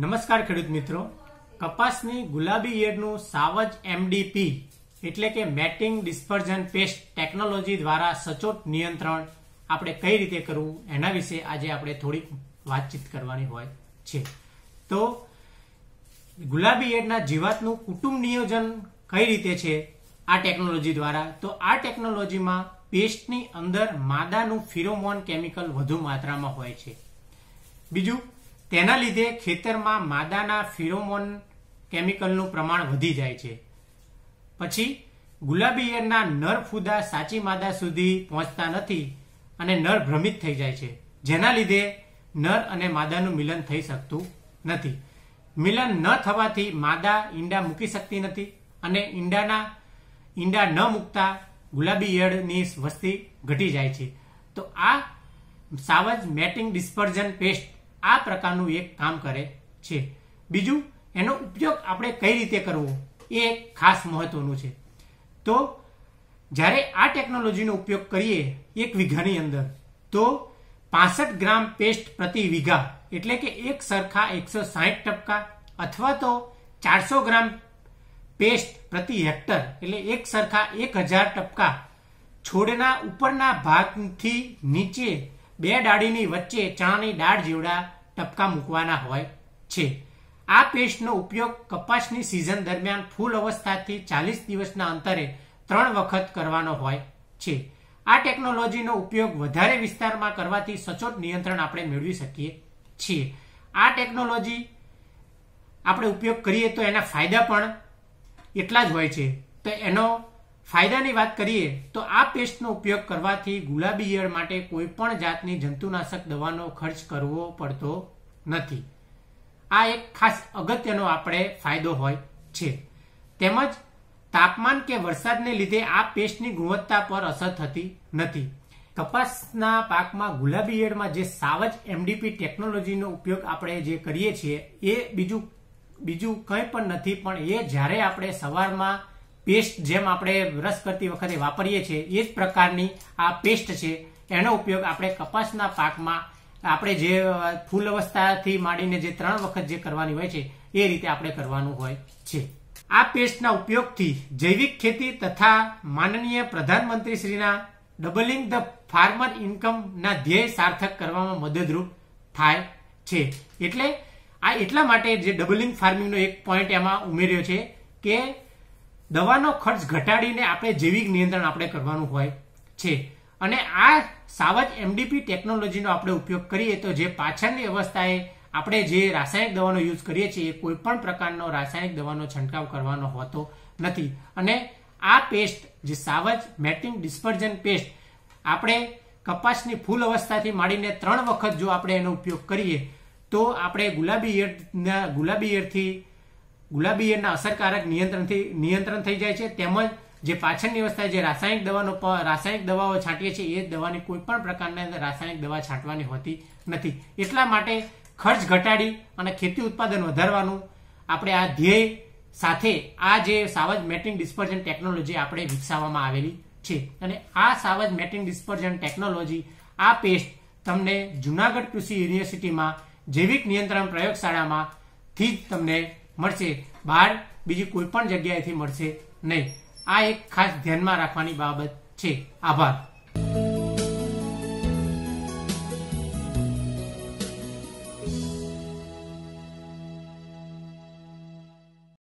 નમસ્કાર ખેડૂત મિત્રો કપાસની ગુલાબી ઈયળનું સાવજ એમડીપી એટલે કે મેટિંગ ડિસ્પર્ઝન પેસ્ટ ટેકનોલોજી દ્વારા સચોટ નિયંત્રણ આપણે કઈ રીતે કરવું એના વિશે આજે આપણે થોડીક વાતચીત કરવાની હોય છે તો ગુલાબી ઈયળના જીવાતનું કુટુંબ નિયોજન કઈ રીતે છે આ ટેકનોલોજી દ્વારા તો આ ટેકનોલોજીમાં પેસ્ટની અંદર માદાનું ફિરોમોન કેમિકલ વધુ માત્રામાં હોય છે બીજું તેના લીધે ખેતરમાં માદાના ફિરોમોન કેમિકલનું પ્રમાણ વધી જાય છે પછી ગુલાબી ઈયળના નર ફૂદા સાચી માદા સુધી પહોંચતા નથી અને નર ભ્રમિત થઈ જાય છે જેના લીધે નર અને માદાનું મિલન થઈ શકતું નથી મિલન ન થવાથી માદા ઈંડા મૂકી શકતી નથી અને ઈંડાના ઈંડા ન મૂકતા ગુલાબી ઈયળની વસ્તી ઘટી જાય છે તો આ સાવજ મેટિંગ ડિસ્પર્ઝન પેસ્ટ આ પ્રકારનું એક કામ કરે છે બીજું એનો ઉપયોગ આપણે કઈ રીતે કરવો એ ખાસ મહત્વનું છે તો જ્યારે આ ટેકનોલોજીનો ઉપયોગ કરીએ એક વીઘાની અંદર તો પાસઠ ગ્રામ પેસ્ટ પ્રતિ વીઘા એટલે કે એક સરખા એકસો સાહીઠ ટપકા અથવા તો ચારસો ગ્રામ પેસ્ટ પ્રતિ હેક્ટર એટલે એક સરખા એક હજાર ટપકા છોડના ઉપરના ભાગથી નીચે બે ડાળીની વચ્ચે ચણાની દાળ જીવડા ટપકા મૂકવાના હોય છે આ પેસ્ટનો ઉપયોગ કપાસની સિઝન દરમિયાન ફૂલ અવસ્થાથી ચાલીસ દિવસના અંતરે ત્રણ વખત કરવાનો હોય છે આ ટેકનોલોજીનો ઉપયોગ વધારે વિસ્તારમાં કરવાથી સચોટ નિયંત્રણ આપણે મેળવી શકીએ છીએ આ ટેકનોલોજી આપણે ઉપયોગ કરીએ તો એના ફાયદા પણ એટલા જ હોય છે તો એનો ફાયદાની વાત કરીએ તો આ પેસ્ટનો ઉપયોગ કરવાથી ગુલાબી ઈયળ માટે કોઈ પણ જાતની જંતુનાશક દવાનો ખર્ચ કરવો પડતો નથી આ એક ખાસ અગત્યનો આપણે ફાયદો હોય છે તેમજ તાપમાન કે વરસાદને લીધે આ પેસ્ટની ગુણવત્તા પર અસર થતી નથી કપાસના પાકમાં ગુલાબી ઈયળમાં જે સાવજ એમડીપી ટેકનોલોજીનો ઉપયોગ આપણે જે કરીએ છીએ એ બીજું બીજું કંઈ પણ નથી પણ એ જ્યારે આપણે સવારમાં પેસ્ટ જેમ આપણે રસ કરતી વખતે વાપરીએ છીએ એ જ પ્રકારની આ પેસ્ટ છે એનો ઉપયોગ આપણે કપાસના પાકમાં આપણે જે ફૂલ અવસ્થાથી માંડીને જે ત્રણ વખત જે કરવાની હોય છે એ રીતે આપણે કરવાનું હોય છે આ પેસ્ટના ઉપયોગથી જૈવિક ખેતી તથા માનનીય પ્રધાનમંત્રીશ્રીના ડબલિંગ ધ ફાર્મર ઇન્કમના ધ્યેય સાર્થક કરવામાં મદદરૂપ થાય છે એટલે આ એટલા માટે જે ડબલિંગ ફાર્મિંગનો એક પોઈન્ટ એમાં ઉમેર્યો છે કે દવાનો ખર્ચ ઘટાડીને આપણે જૈવિક નિયંત્રણ આપણે કરવાનું હોય છે અને આ સાવજ એમડીપી ટેકનોલોજીનો આપણે ઉપયોગ કરીએ તો જે પાછળની અવસ્થાએ આપણે જે રાસાયણિક દવાનો યુઝ કરીએ છીએ એ કોઈ પણ પ્રકારનો રાસાયણિક દવાનો છંટકાવ કરવાનો હોતો નથી અને આ પેસ્ટ જે સાવજ મેટિંગ ડિસ્પર્જન પેસ્ટ આપણે કપાસની ફૂલ અવસ્થાથી માંડીને ત્રણ વખત જો આપણે એનો ઉપયોગ કરીએ તો આપણે ગુલાબી ઈયળના ગુલાબી ઈયળથી ગુલાબી ઈયળના અસરકારક નિયંત્રણથી નિયંત્રણ થઈ જાય છે તેમજ જે પાછળની વ્યવસ્થા જે રાસાયણિક દવાનો રાસાયણિક દવાઓ છાંટીએ છીએ એ દવાની કોઈ પણ પ્રકારના રાસાયણિક દવા છાંટવાની હોતી નથી એટલા માટે ખર્ચ ઘટાડી અને ખેતી ઉત્પાદન વધારવાનું આપણે આ ધ્યેય સાથે આ જે સાવજ મેટિંગ ડિસ્પર્જન ટેકનોલોજી આપણે વિકસાવવામાં આવેલી છે અને આ સાવજ મેટિંગ ડિસ્પર્જન ટેકનોલોજી આ પેસ્ટ તમને જુનાગઢ કૃષિ યુનિવર્સિટીમાં જૈવિક નિયંત્રણ પ્રયોગશાળામાંથી જ તમને મળશે બહાર બીજી કોઈ પણ જગ્યાએથી મળશે નહીં આ એક ખાસ ધ્યાનમાં રાખવાની બાબત છે આભાર